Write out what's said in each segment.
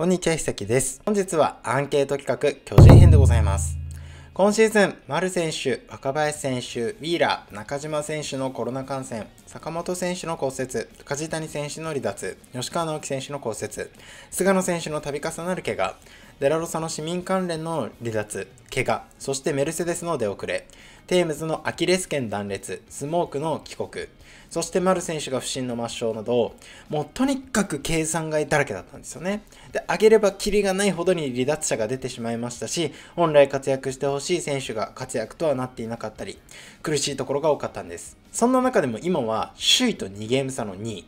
こんにちは、ひさきです。本日はアンケート企画、巨人編でございます。今シーズン、丸選手、若林選手、ウィーラー、中島選手のコロナ感染、坂本選手の骨折、梶谷選手の離脱、吉川直樹選手の骨折、菅野選手の度重なる怪我、デラロサの市民関連の離脱、怪我、そしてメルセデスの出遅れ、テームズのアキレス腱断裂、スモークの帰国、そして丸選手が不振の抹消など、もうとにかく計算外だらけだったんですよね。で、上げればキリがないほどに離脱者が出てしまいましたし、本来活躍してほしい選手が活躍とはなっていなかったり、苦しいところが多かったんです。そんな中でも今は首位と2ゲーム差の2位。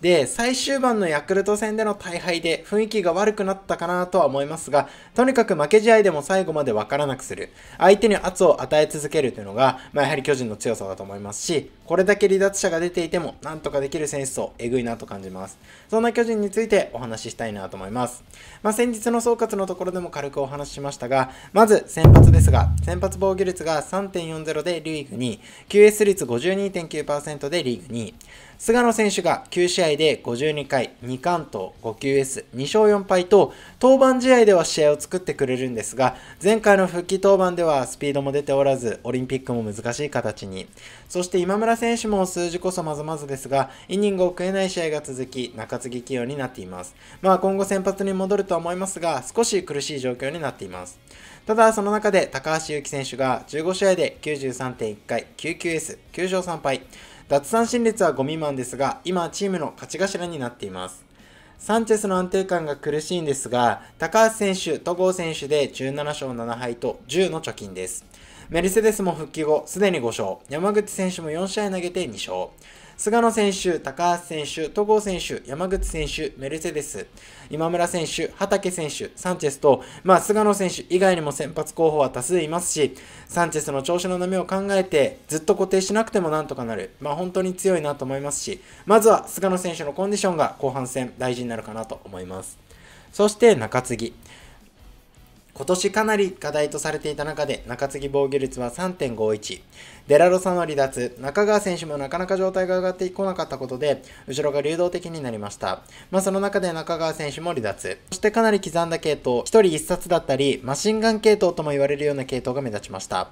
で、最終盤のヤクルト戦での大敗で雰囲気が悪くなったかなとは思いますが、とにかく負け試合でも最後までわからなくする。相手に圧を与え続けるというのが、まあ、やはり巨人の強さだと思いますし、これだけ離脱者が出ていても、なんとかできる選手層、えぐいなと感じます。そんな巨人についてお話ししたいなと思います。まあ、先日の総括のところでも軽くお話ししましたが、まず先発ですが、先発防御率が3.40でリーグ2位、QS 率52.9%でリーグ2位、菅野選手が9試合で52回、2関東、5QS、2勝4敗と、登板試合では試合を作ってくれるんですが、前回の復帰登板ではスピードも出ておらず、オリンピックも難しい形に。そして今村選手も数字こそまずまずですが、イニングを食えない試合が続き、中継ぎ起用になっています。まあ今後先発に戻るとは思いますが、少し苦しい状況になっています。ただ、その中で高橋祐希選手が15試合で93.1回、9QS、9勝3敗、奪三振率は5未満ですが、今はチームの勝ち頭になっています。サンチェスの安定感が苦しいんですが、高橋選手、戸郷選手で17勝7敗と10の貯金です。メルセデスも復帰後、すでに5勝。山口選手も4試合投げて2勝。菅野選手、高橋選手、戸郷選手、山口選手、メルセデス、今村選手、畠選手、サンチェスと、まあ、菅野選手以外にも先発候補は多数いますし、サンチェスの調子の波を考えて、ずっと固定しなくてもなんとかなる、まあ、本当に強いなと思いますし、まずは菅野選手のコンディションが後半戦、大事になるかなと思います。そして中継ぎ。今年かなり課題とされていた中で中継ぎ防御率は3.51デラロサは離脱、中川選手もなかなか状態が上がってこなかったことで、後ろが流動的になりました。まあ、その中で中川選手も離脱。そしてかなり刻んだ系統、1人1冊だったり、マシンガン系統とも言われるような系統が目立ちました。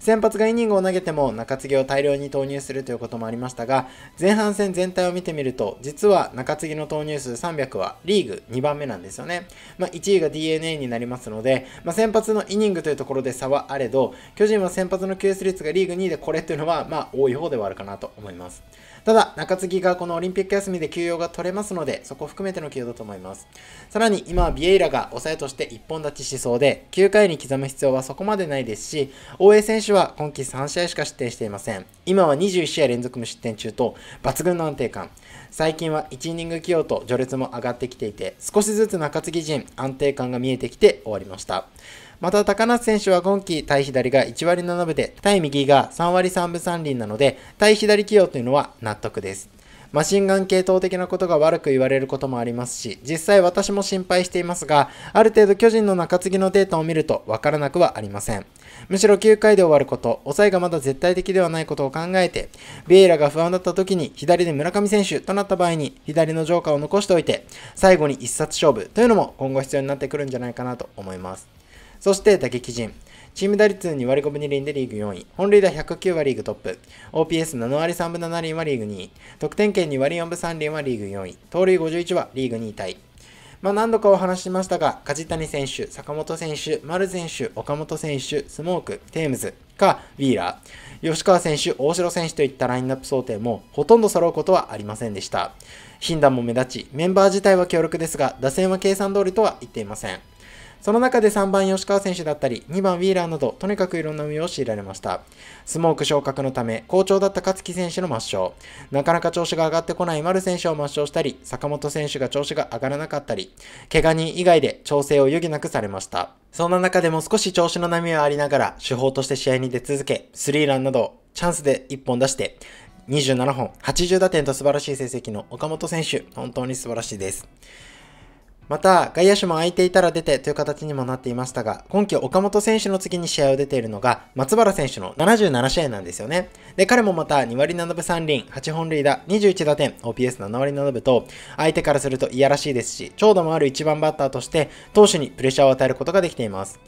先発がイニングを投げても中継ぎを大量に投入するということもありましたが、前半戦全体を見てみると、実は中継ぎの投入数300はリーグ2番目なんですよね。まあ、1位が DNA になりますので、まあ、先発のイニングというところで差はあれど、巨人は先発の QS 率がリーグ2位でこれっていうのは、まあ、多い方ではあるかなと思います。ただ、中継ぎがこのオリンピック休みで休養が取れますので、そこを含めての休養だと思います。さらに、今はビエイラが抑えとして一本立ちしそうで、9回に刻む必要はそこまでないですし、大江選手は今季3試合しか失点していません。今は21試合連続無失点中と、抜群の安定感。最近は1イニング起用と序列も上がってきていて、少しずつ中継ぎ陣、安定感が見えてきて終わりました。また、高梨選手は今季対左が1割7分で、対右が3割3分3厘なので、対左起用というのは納得です。マシンガン系統的なことが悪く言われることもありますし、実際私も心配していますが、ある程度巨人の中継ぎのデータを見るとわからなくはありません。むしろ9回で終わること、抑えがまだ絶対的ではないことを考えて、ビエイラが不安だった時に左で村上選手となった場合に、左のジョーカーを残しておいて、最後に一冊勝負というのも今後必要になってくるんじゃないかなと思います。そして打撃陣。チーム打率2割5分2厘でリーグ4位、本塁打109はリーグトップ、OPS7 割3分7厘はリーグ2位、得点圏2割4分3厘はリーグ4位、盗塁51はリーグ2位タイ。まあ、何度かお話しましたが、梶谷選手、坂本選手、丸選手、岡本選手、スモーク、テームズか、ウィーラー、吉川選手、大城選手といったラインナップ想定もほとんど揃うことはありませんでした。頻打も目立ち、メンバー自体は強力ですが、打線は計算通りとは言っていません。その中で3番吉川選手だったり、2番ウィーラーなど、とにかくいろんな運用を強いられました。スモーク昇格のため、好調だった勝木選手の抹消。なかなか調子が上がってこない丸選手を抹消したり、坂本選手が調子が上がらなかったり、怪我人以外で調整を余儀なくされました。そんな中でも少し調子の波はありながら、手法として試合に出続け、スリーランなど、チャンスで1本出して、27本、80打点と素晴らしい成績の岡本選手、本当に素晴らしいです。また、外野手も空いていたら出てという形にもなっていましたが、今季岡本選手の次に試合を出ているのが、松原選手の77試合なんですよね。で、彼もまた2割7分3厘、8本塁打、21打点、OPS7 割7分と、相手からするといやらしいですし、長度もある1番バッターとして、投手にプレッシャーを与えることができています。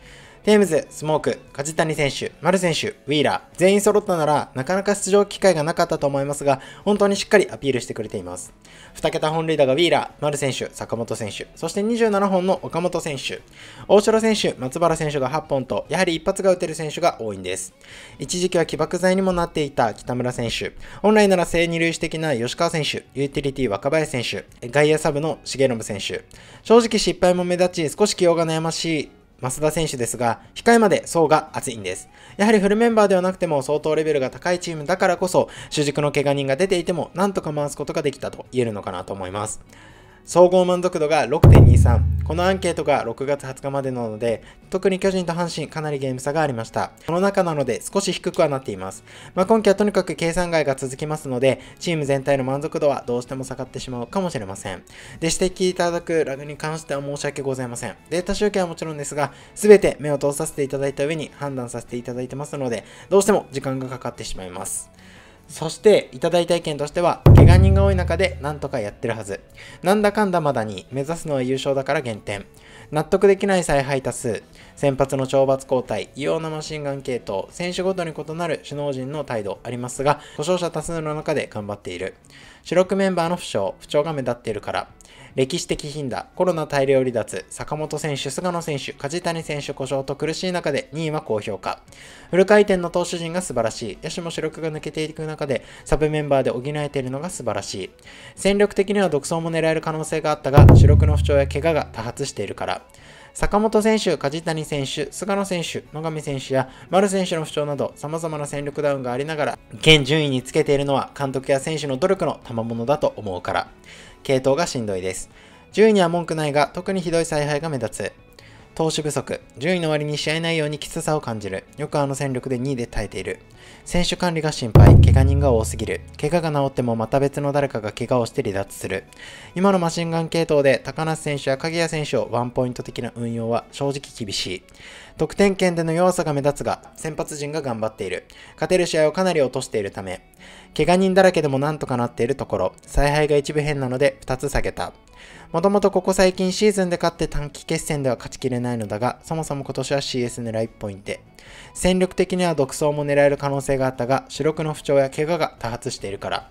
テームズ、スモーク、梶谷選手、丸選手、ウィーラー、全員揃ったなら、なかなか出場機会がなかったと思いますが、本当にしっかりアピールしてくれています。2桁本塁打がウィーラー、丸選手、坂本選手、そして27本の岡本選手、大城選手、松原選手が8本と、やはり一発が打てる選手が多いんです。一時期は起爆剤にもなっていた北村選手、本来なら正二塁手的な吉川選手、ユーティリティ若林選手、外野サブの重信選手、正直失敗も目立ち、少し起用が悩ましい増田選手ですが、控えまで層が厚いんです。やはりフルメンバーではなくても相当レベルが高いチームだからこそ、主軸の怪我人が出ていても、なんとか回すことができたと言えるのかなと思います。総合満足度が6.23。このアンケートが6月20日までなので、特に巨人と阪神かなりゲーム差がありました。この中なので少し低くはなっています。まあ、今季はとにかく計算外が続きますので、チーム全体の満足度はどうしても下がってしまうかもしれません。で、指摘いただくラグに関しては申し訳ございません。データ集計はもちろんですが、全て目を通させていただいた上に判断させていただいてますので、どうしても時間がかかってしまいます。そしていただいた意見としては、怪我人が多い中で何とかやってるはず。なんだかんだまだに目指すのは優勝だから減点。納得できない再配達数、先発の懲罰交代、異様なマシンガン系統、選手ごとに異なる首脳陣の態度ありますが、故障者多数の中で頑張っている。主力メンバーの負傷、不調が目立っているから、歴史的頻打、コロナ大量離脱、坂本選手、菅野選手、梶谷選手故障と苦しい中で2位は高評価。フル回転の投手陣が素晴らしい。野手も主力が抜けていく中で、サブメンバーで補えているのが素晴らしい。戦力的には独走も狙える可能性があったが、主力の不調や怪我が多発しているから。坂本選手、梶谷選手、菅野選手、野上選手や丸選手の不調など様々な戦力ダウンがありながら、現順位につけているのは監督や選手の努力の賜物だと思うから、系統がしんどいです。順位には文句ないが、特にひどい采配が目立つ。投手不足、順位の割に試合内容にきつさを感じる。よくあの戦力で2位で耐えている。選手管理が心配、怪我人が多すぎる、怪我が治ってもまた別の誰かが怪我をして離脱する。今のマシンガン系統で高梨選手や鍵谷選手をワンポイント的な運用は正直厳しい。得点圏での弱さが目立つが、先発陣が頑張っている。勝てる試合をかなり落としているため、怪我人だらけでもなんとかなっているところ、采配が一部変なので2つ下げた。もともとここ最近シーズンで勝って短期決戦では勝ちきれないのだが、そもそも今年は CS 狙いっぽいんで、戦力的には独走も狙える可能性があったが、主力の不調や怪我が多発しているから、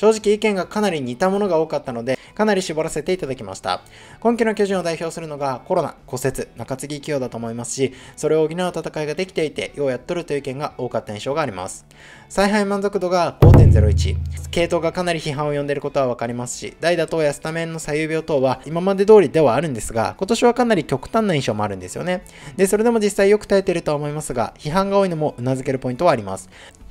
正直意見がかなり似たものが多かったので、かなり絞らせていただきました。今季の巨人を代表するのがコロナ、骨折、中継ぎ起用だと思いますし、それを補う戦いができていて、ようやっとるという意見が多かった印象があります。采配満足度が5.01、系統がかなり批判を呼んでいることは分かりますし、代打等やスタメンの左右病等は今まで通りではあるんですが、今年はかなり極端な印象もあるんですよね。で、それでも実際よく耐えているとは思いますが、批判が多いのも頷けるポイントはあります。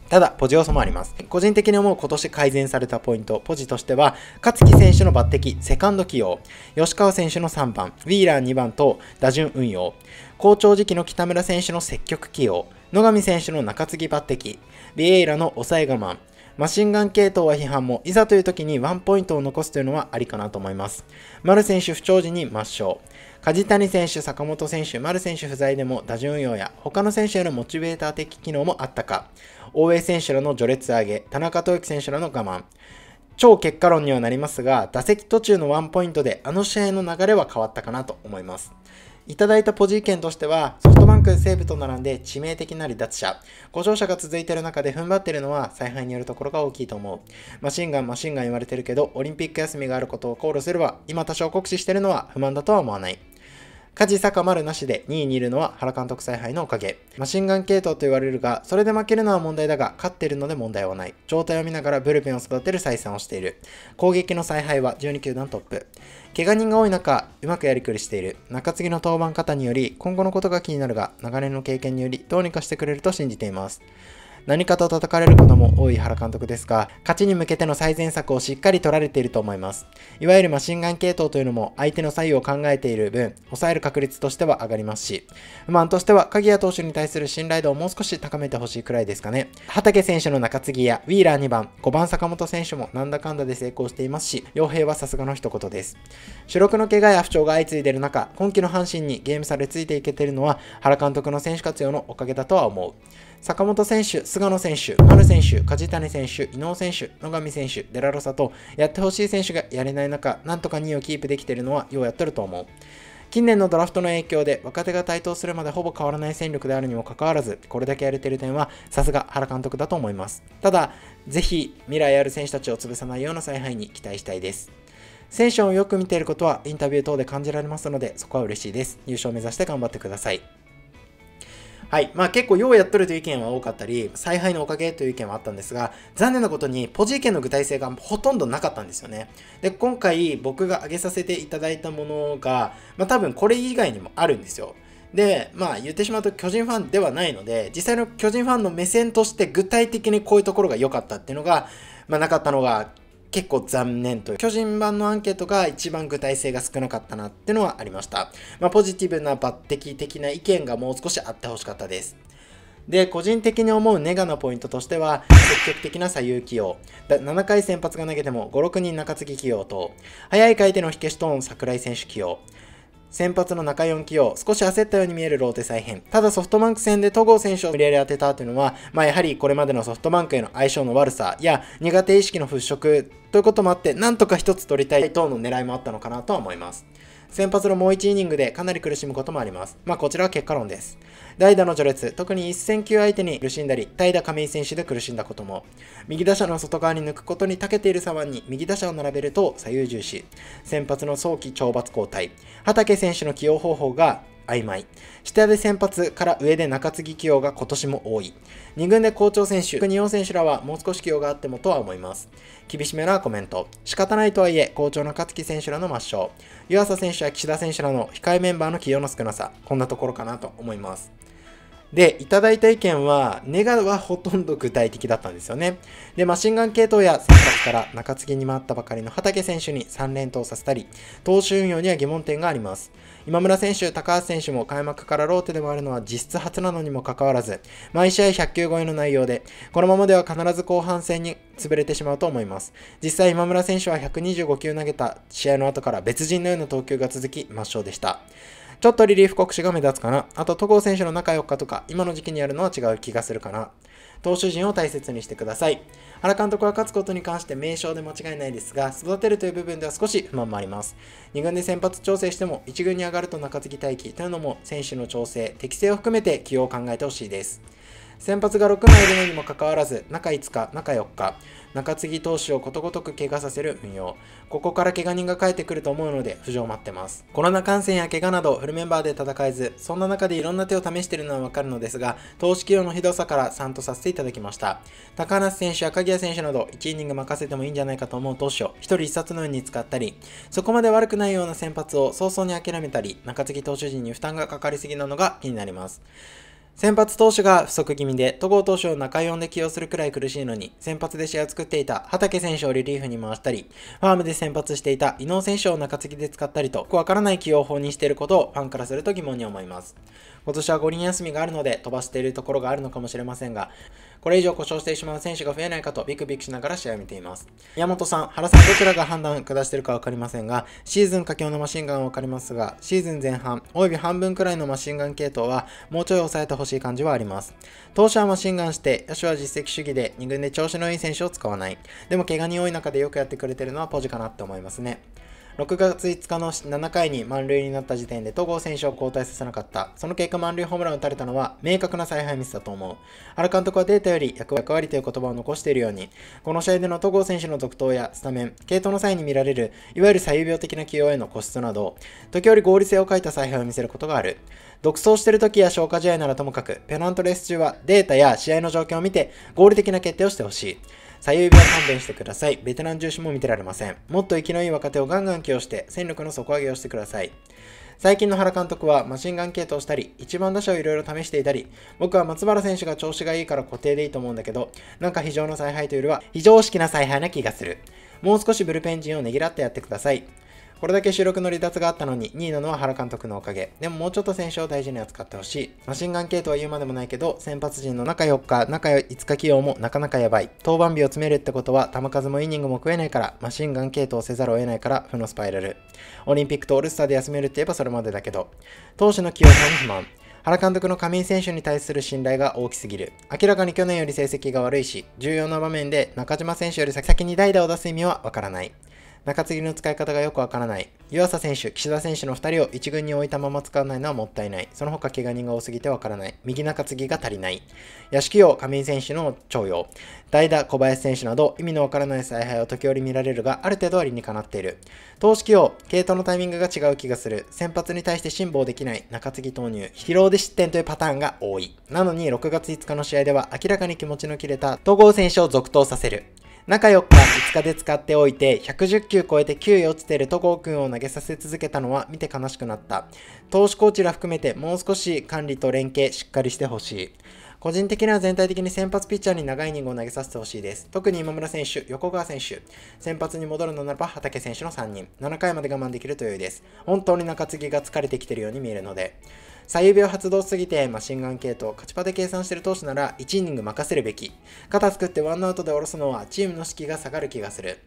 ただ、ポジ要素もあります。個人的に思う今年改善されたポイント、ポジとしては、勝木選手の抜擢、セカンド起用、吉川選手の3番、ウィーラー2番と打順運用、好調時期の北村選手の積極起用、野上選手の中継ぎ抜擢、ビエイラの抑え我慢、マシンガン系統は批判も、いざという時にワンポイントを残すというのはありかなと思います。丸選手不調時に抹消。梶谷選手、坂本選手、丸選手不在でも打順運用や他の選手へのモチベーター的機能もあったか。大江選手らの序列上げ、田中豊樹選手らの我慢。超結果論にはなりますが、打席途中のワンポイントであの試合の流れは変わったかなと思います。いただいたポジ意見としては、ソフトバンク、西武と並んで致命的な離脱者、故障者が続いている中で踏ん張っているのは采配によるところが大きいと思う。マシンガン、マシンガン言われてるけど、オリンピック休みがあることを考慮すれば、今多少酷使してるのは不満だとは思わない。家事坂丸なしで2位にいるのは原監督采配のおかげ。マシンガン系統と言われるが、それで負けるのは問題だが、勝っているので問題はない。状態を見ながらブルペンを育てる採算をしている。攻撃の采配は12球団トップ。怪我人が多い中、うまくやりくりしている。中継ぎの登板方により、今後のことが気になるが、長年の経験により、どうにかしてくれると信じています。何かと叩かれることも多い原監督ですが、勝ちに向けての最善策をしっかり取られていると思います。いわゆるマシンガン系統というのも相手の左右を考えている分、抑える確率としては上がりますし、不満としては鍵谷投手に対する信頼度をもう少し高めてほしいくらいですかね。畑選手の中継ぎやウィーラー2番、5番坂本選手もなんだかんだで成功していますし、傭兵はさすがの一言です。主力の怪我や不調が相次いでいる中、今季の阪神にゲーム差でついていけているのは原監督の選手活用のおかげだとは思う。坂本選手、菅野選手、丸選手、梶谷選手、伊能選手、野上選手、デラロサとやってほしい選手がやれない中、なんとか2位をキープできているのはようやっとると思う。近年のドラフトの影響で若手が台頭するまでほぼ変わらない戦力であるにもかかわらず、これだけやれている点はさすが原監督だと思います。ただ、ぜひ未来ある選手たちを潰さないような采配に期待したいです。選手をよく見ていることはインタビュー等で感じられますので、そこは嬉しいです。優勝目指して頑張ってください。はい。まあ結構ようやっとるという意見は多かったり、采配のおかげという意見はあったんですが、残念なことにポジ意見の具体性がほとんどなかったんですよね。で、今回僕が挙げさせていただいたものが、まあ多分これ以外にもあるんですよ。で、まあ言ってしまうと巨人ファンではないので、実際の巨人ファンの目線として具体的にこういうところが良かったっていうのが、まあ、なかったのが結構残念という、巨人版のアンケートが一番具体性が少なかったなってのはありました。まあ、ポジティブな抜擢的な意見がもう少しあってほしかったです。で、個人的に思うネガのポイントとしては、積極的な左右起用。7回先発が投げても5、6人中継ぎ起用と、早い回転の火消しトーン桜井選手起用。先発の中4起用、少し焦ったように見えるローテ再編。ただソフトバンク戦で戸郷選手を無理やり当てたというのは、まあやはりこれまでのソフトバンクへの相性の悪さや苦手意識の払拭ということもあって、なんとか一つ取りたい等の狙いもあったのかなとは思います。先発のもう1イニングでかなり苦しむこともあります。まあこちらは結果論です。代打の序列、特に一戦級相手に苦しんだり、代打亀井選手で苦しんだことも、右打者の外側に抜くことに長けている左腕に右打者を並べると左右重視、先発の早期懲罰交代、畠選手の起用方法が曖昧。下で先発から上で中継ぎ起用が今年も多い。2軍で好調選手、国本選手らはもう少し起用があってもとは思います。厳しめなコメント。仕方ないとはいえ、好調の勝木選手らの抹消。湯浅選手や岸田選手らの控えメンバーの起用の少なさ。こんなところかなと思います。で、いただいた意見は、ネガはほとんど具体的だったんですよね。で、マシンガン系統や選択から中継ぎに回ったばかりの畑選手に3連投させたり、投手運用には疑問点があります。今村選手、高橋選手も開幕からローテでもあるのは実質初なのにもかかわらず、毎試合100球超えの内容で、このままでは必ず後半戦に潰れてしまうと思います。実際今村選手は125球投げた試合の後から別人のような投球が続き、抹消でした。ちょっとリリーフ国士が目立つかな。あと戸郷選手の中4日とか、今の時期にやるのは違う気がするかな。投手陣を大切にしてください。原監督は勝つことに関して名称で間違いないですが、育てるという部分では少し不満もあります。2軍で先発調整しても、1軍に上がると中継ぎ待機というのも選手の調整、適性を含めて起用を考えてほしいです。先発が6枚いるのにもかかわらず、中5日、中4日、中継ぎ投手をことごとく怪我させる運用。ここから怪我人が帰ってくると思うので、浮上待ってます。コロナ感染や怪我などフルメンバーで戦えず、そんな中でいろんな手を試してるのはわかるのですが、投手起用のひどさから3とさせていただきました。高梨選手や鍵谷選手など、1イニング任せてもいいんじゃないかと思う投手を1人1冊のように使ったり、そこまで悪くないような先発を早々に諦めたり、中継ぎ投手陣に負担がかかりすぎなのが気になります。先発投手が不足気味で、戸郷投手を中4で起用するくらい苦しいのに、先発で試合を作っていた畑選手をリリーフに回したり、ファームで先発していた伊能選手を中継ぎで使ったりと、よくわからない起用法にしていることをファンからすると疑問に思います。今年は五輪休みがあるので飛ばしているところがあるのかもしれませんが、これ以上故障してしまう選手が増えないかとビクビクしながら試合を見ています。宮本さん、原さん、どちらが判断下してるかわかりませんが、シーズン佳境のマシンガンはわかりますが、シーズン前半、および半分くらいのマシンガン系統は、もうちょい抑えてほしい感じはあります。当初はマシンガンして、野手は実績主義で、2軍で調子のいい選手を使わない。でも怪我に多い中でよくやってくれてるのはポジかなって思いますね。6月5日の7回に満塁になった時点で戸郷選手を交代させなかった。その結果満塁ホームランを打たれたのは明確な采配ミスだと思う。原監督はデータより役割という言葉を残しているように、この試合での戸郷選手の続投やスタメン、系統の際に見られる、いわゆる左右病的な起用への固執など、時折合理性を欠いた采配を見せることがある。独走してる時や消化試合ならともかく、ペナントレース中はデータや試合の状況を見て合理的な決定をしてほしい。左右部は勘弁してください。ベテラン重視も見てられません。もっと生きのいい若手をガンガン起用して、戦力の底上げをしてください。最近の原監督はマシンガン系統したり、1番打者をいろいろ試していたり、僕は松原選手が調子がいいから固定でいいと思うんだけど、なんか非常の采配というよりは、非常識な采配な気がする。もう少しブルペン陣をねぎらってやってください。これだけ主力の離脱があったのに2位なのは原監督のおかげ。でももうちょっと選手を大事に扱ってほしい。マシンガン系とは言うまでもないけど、先発陣の中4日、中5日起用もなかなかやばい。登板日を詰めるってことは球数もイニングも食えないから、マシンガン系統せざるを得ないから負のスパイラル。オリンピックとオールスターで休めるって言えばそれまでだけど、投手の起用さに不満。原監督の亀井選手に対する信頼が大きすぎる。明らかに去年より成績が悪いし、重要な場面で中島選手より先に代打を出す意味はわからない。中継ぎの使い方がよくわからない。湯浅選手、岸田選手の2人を1軍に置いたまま使わないのはもったいない。その他怪我人が多すぎてわからない。右中継ぎが足りない。屋敷王、上井選手の徴用。代打小林選手など意味のわからない采配を時折見られるが、ある程度は理にかなっている。投手起用、系統のタイミングが違う気がする。先発に対して辛抱できない。中継ぎ投入。疲労で失点というパターンが多い。なのに6月5日の試合では明らかに気持ちの切れた戸郷選手を続投させる。中4日、5日で使っておいて、110球超えて9位落ちてる戸郷くんを投げさせ続けたのは見て悲しくなった。投手コーチら含めてもう少し管理と連携しっかりしてほしい。個人的には全体的に先発ピッチャーに長いイニングを投げさせてほしいです。特に今村選手、横川選手、先発に戻るのならば畠選手の3人、7回まで我慢できると良いです。本当に中継ぎが疲れてきているように見えるので。左右病発動すぎてマシンガン系統、勝ちパで計算してる投手なら1イニング任せるべき。肩作ってワンアウトで下ろすのはチームの士気が下がる気がする。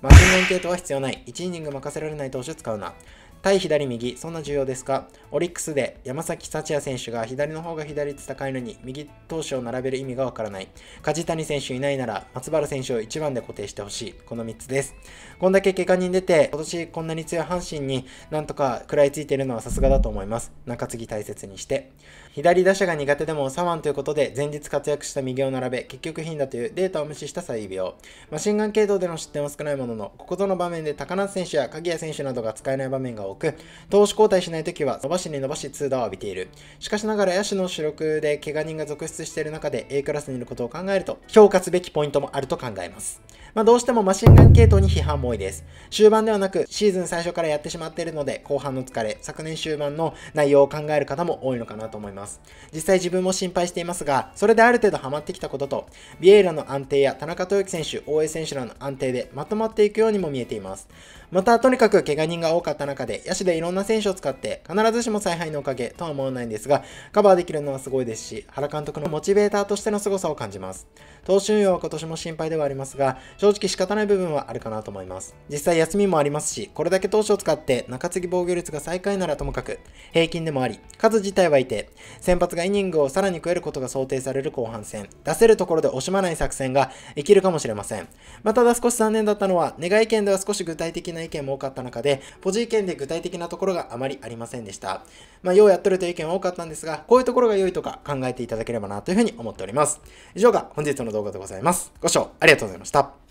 マシンガン系統は必要ない。1イニング任せられない投手使うな。対左右、そんな重要ですかオリックスで山崎幸也選手が左の方が左率高いのに右投手を並べる意味がわからない。梶谷選手いないなら松原選手を1番で固定してほしい。この3つです。こんだけ怪我人出て、今年こんなに強い阪神になんとか食らいついているのはさすがだと思います。中継ぎ大切にして。左打者が苦手でも左腕ということで前日活躍した右を並べ、結局貧だというデータを無視した採用。マシンガン系統での失点は少ないものの、ここぞの場面で高梨選手や鍵谷選手などが使えない場面が多く、投手交代しない時は伸ばしに伸ばし2打を浴びている。しかしながら野手の主力で怪我人が続出している中で A クラスにいることを考えると、評価すべきポイントもあると考えます。まあ、どうしてもマシンガン系統に批判も多いです。終盤ではなく、シーズン最初からやってしまっているので、後半の疲れ、昨年終盤の内容を考える方も多いのかなと思います。実際自分も心配していますが、それである程度ハマってきたことと、ビエイラの安定や田中豊樹選手、大江選手らの安定でまとまっていくようにも見えています。また、とにかく怪我人が多かった中で、野手でいろんな選手を使って、必ずしも采配のおかげとは思わないんですが、カバーできるのはすごいですし、原監督のモチベーターとしての凄さを感じます。投手運用は今年も心配ではありますが、正直仕方ない部分はあるかなと思います。実際休みもありますし、これだけ投手を使って中継ぎ防御率が最下位ならともかく、平均でもあり、数自体はいて、先発がイニングをさらに増えることが想定される後半戦、出せるところで惜しまない作戦が生きるかもしれません。まただ少し残念だったのは、願い県では少し具体的なな意見も多かった中で、ポジ意見で具体的なところがあまりありませんでした。まあ、ようやっとるという意見は多かったんですが、こういうところが良いとか考えていただければなというふうに思っております。以上が本日の動画でございます。ご視聴ありがとうございました。